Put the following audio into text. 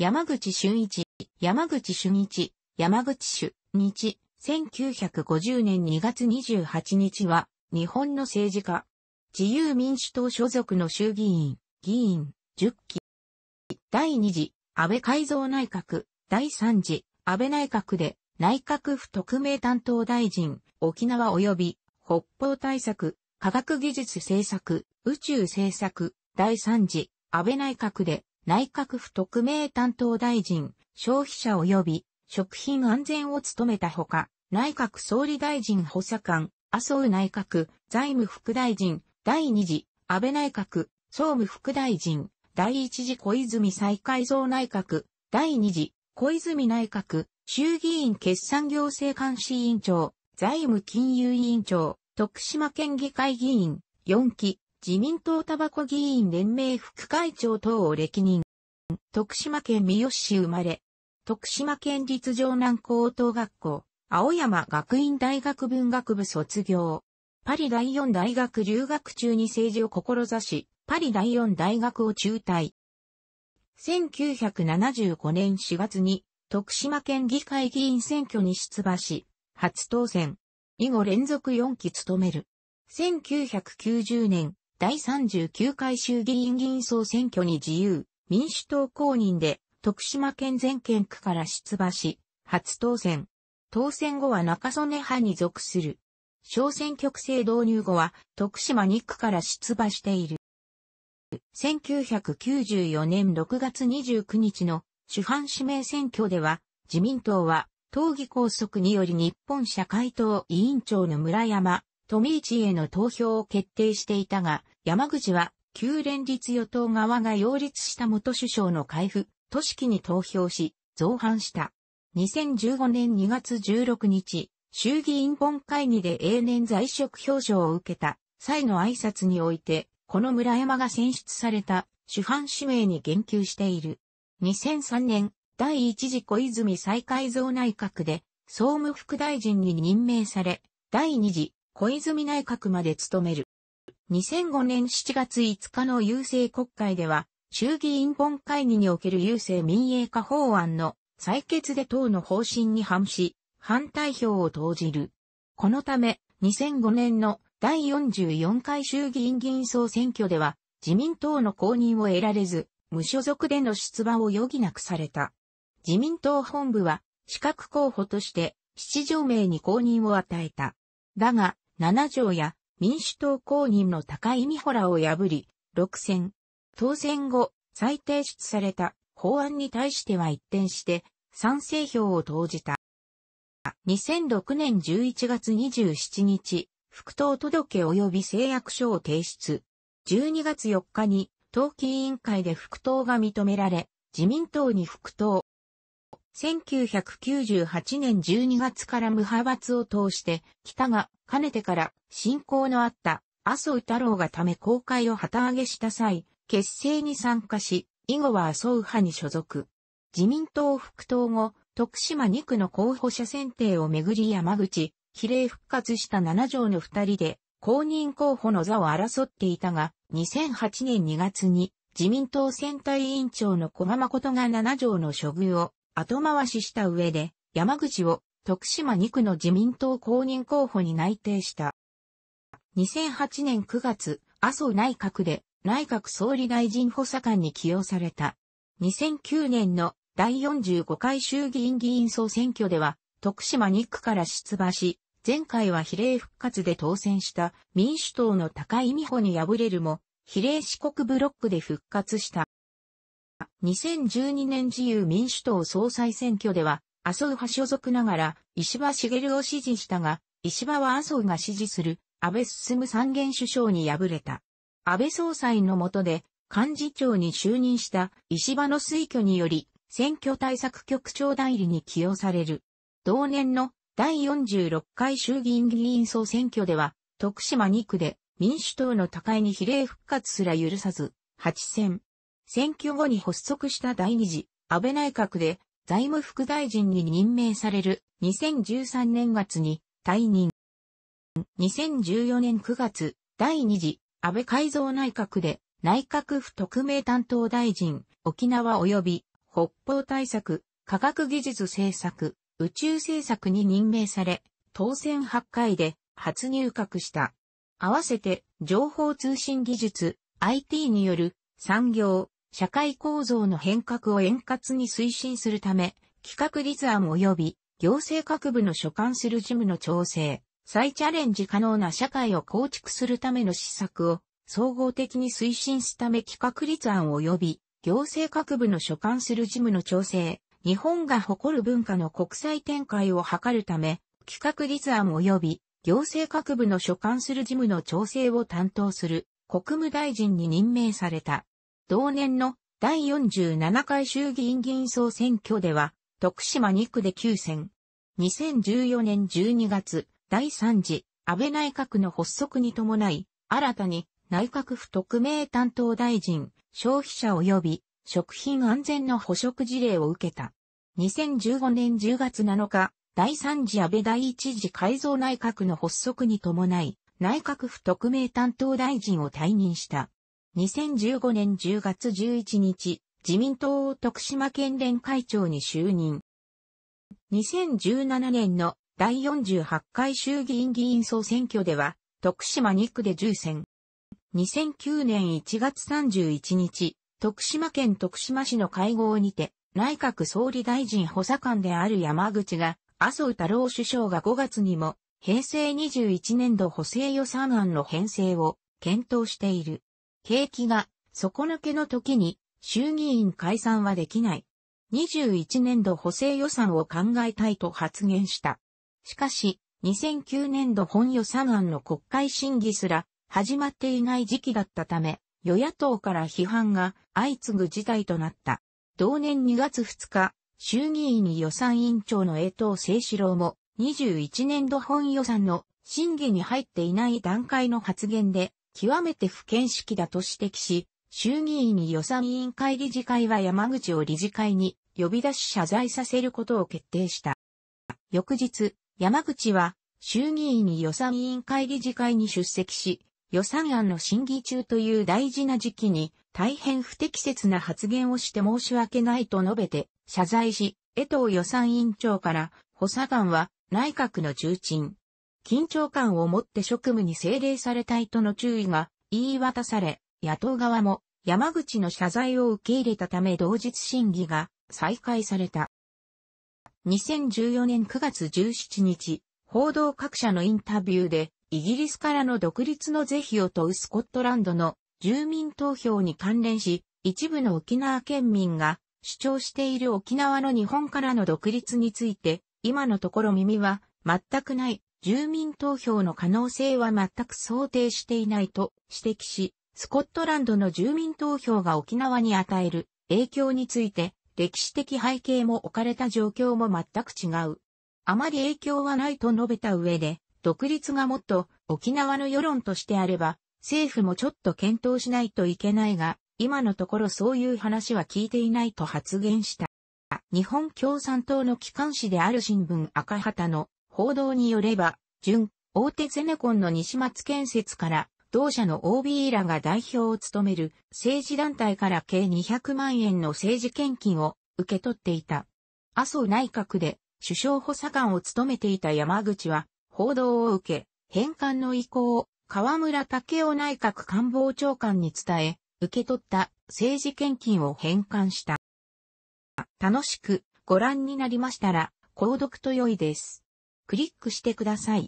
山口俊一、山口俊一、山口主、日、1950年2月28日は、日本の政治家、自由民主党所属の衆議院、議員、10期。第2次、安倍改造内閣、第3次、安倍内閣で、内閣府特命担当大臣、沖縄及び、北方対策、科学技術政策、宇宙政策、第3次、安倍内閣で、内閣府特命担当大臣、消費者及び食品安全を務めたほか、内閣総理大臣補佐官、麻生内閣、財務副大臣、第二次、安倍内閣、総務副大臣、第一次小泉再改造内閣、第二次、小泉内閣、衆議院決算行政監視委員長、財務金融委員長、徳島県議会議員、4期、自民党タバコ議員連盟副会長等を歴任。徳島県三好市生まれ。徳島県立城南高等学校、青山学院大学文学部卒業。パリ第四大学留学中に政治を志し、パリ第四大学を中退。1975年4月に徳島県議会議員選挙に出馬し、初当選。以後連続4期務める。1990年、第39回衆議院議員総選挙に自由、民主党公認で、徳島県全県区から出馬し、初当選。当選後は中曽根派に属する。小選挙区制導入後は、徳島2区から出馬している。1994年6月29日の主犯指名選挙では、自民党は、党議拘束により日本社会党委員長の村山富市への投票を決定していたが、山口は旧連立与党側が擁立した元首相の開封、都市記に投票し、造反した。2015年2月16日、衆議院本会議で永年在職表彰を受けた際の挨拶において、この村山が選出された主犯指名に言及している。2003年、第一次小泉再改造内閣で、総務副大臣に任命され、第二次小泉内閣まで務める。2005年7月5日の郵政国会では、衆議院本会議における郵政民営化法案の採決で党の方針に反し、反対票を投じる。このため、2005年の第44回衆議院議員総選挙では、自民党の公認を得られず、無所属での出馬を余儀なくされた。自民党本部は、資格候補として、七条名に公認を与えた。だが、7条や民主党公認の高井美穂らを破り、六選。当選後、再提出された法案に対しては一転して賛成票を投じた。2006年11月27日、復党届及び誓約書を提出。12月4日に、党紀委員会で復党が認められ、自民党に復党、1998年12月から無派閥を通して、北がかねてから信仰のあった麻生太郎がため公開を旗揚げした際、結成に参加し、以後は麻生派に所属。自民党復党後、徳島2区の候補者選定をめぐり山口、比例復活した7条の2人で、公認候補の座を争っていたが、2008年2月に自民党選対委員長の小賀誠が7条の処遇を後回しした上で、山口を徳島2区の自民党公認候補に内定した。2008年9月、麻生内閣で内閣総理大臣補佐官に起用された。2009年の第45回衆議院議員総選挙では、徳島2区から出馬し、前回は比例復活で当選した民主党の高井美穂に敗れるも、比例四国ブロックで復活した。2012年自由民主党総裁選挙では、麻生派所属ながら石破茂を支持したが、石破は麻生が支持する安倍進三元首相に敗れた。安倍総裁の下で幹事長に就任した石破の推挙により、選挙対策局長代理に起用される。同年の第46回衆議院議員総選挙では、徳島2区で民主党の高いに比例復活すら許さず、8選、選挙後に発足した第二次安倍内閣で財務副大臣に任命される2013年月に退任。2014年9月、第二次安倍改造内閣で内閣府特命担当大臣、沖縄及び北方対策、科学技術政策、宇宙政策に任命され、当選8回で初入閣した。合わせて情報通信技術、IT による産業、社会構造の変革を円滑に推進するため、企画立案及び行政各部の所管する事務の調整、再チャレンジ可能な社会を構築するための施策を総合的に推進すため企画立案及び行政各部の所管する事務の調整、日本が誇る文化の国際展開を図るため、企画立案及び行政各部の所管する事務の調整を担当する国務大臣に任命された。同年の第47回衆議院議員総選挙では、徳島2区で9選。2014年12月、第3次安倍内閣の発足に伴い、新たに内閣府特命担当大臣、消費者及び食品安全の捕食事例を受けた。2015年10月7日、第3次安倍第1次改造内閣の発足に伴い、内閣府特命担当大臣を退任した。2015年10月11日、自民党徳島県連会長に就任。2017年の第48回衆議院議員総選挙では、徳島2区で重選。2009年1月31日、徳島県徳島市の会合にて、内閣総理大臣補佐官である山口が、麻生太郎首相が5月にも、平成21年度補正予算案の編成を検討している。景気が底抜けの時に衆議院解散はできない。21年度補正予算を考えたいと発言した。しかし、2009年度本予算案の国会審議すら始まっていない時期だったため、与野党から批判が相次ぐ事態となった。同年2月2日、衆議院予算委員長の江藤聖志郎も21年度本予算の審議に入っていない段階の発言で極めて不見識だと指摘し、衆議院に予算委員会理事会は山口を理事会に呼び出し謝罪させることを決定した。翌日、山口は衆議院に予算委員会理事会に出席し、予算案の審議中という大事な時期に大変不適切な発言をして申し訳ないと述べて謝罪し、江藤予算委員長から補佐官は内閣の重鎮、緊張感を持って職務に精霊されたいとの注意が言い渡され、野党側も山口の謝罪を受け入れたため同日審議が再開された。2014年9月17日、報道各社のインタビューで、イギリスからの独立の是非を問うスコットランドの住民投票に関連し、一部の沖縄県民が主張している沖縄の日本からの独立について、今のところ耳は全くない住民投票の可能性は全く想定していないと指摘し、スコットランドの住民投票が沖縄に与える影響について、歴史的背景も置かれた状況も全く違う。あまり影響はないと述べた上で、独立がもっと沖縄の世論としてあれば、政府もちょっと検討しないといけないが、今のところそういう話は聞いていないと発言した。日本共産党の機関紙である新聞赤旗の報道によれば、準、大手ゼネコンの西松建設から、同社の OB らが代表を務める政治団体から計200万円の政治献金を受け取っていた。麻生内閣で首相補佐官を務めていた山口は、報道を受け、返還の意向を河村武雄内閣官房長官に伝え、受け取った政治献金を返還した。楽しくご覧になりましたら、購読と良いです。クリックしてください。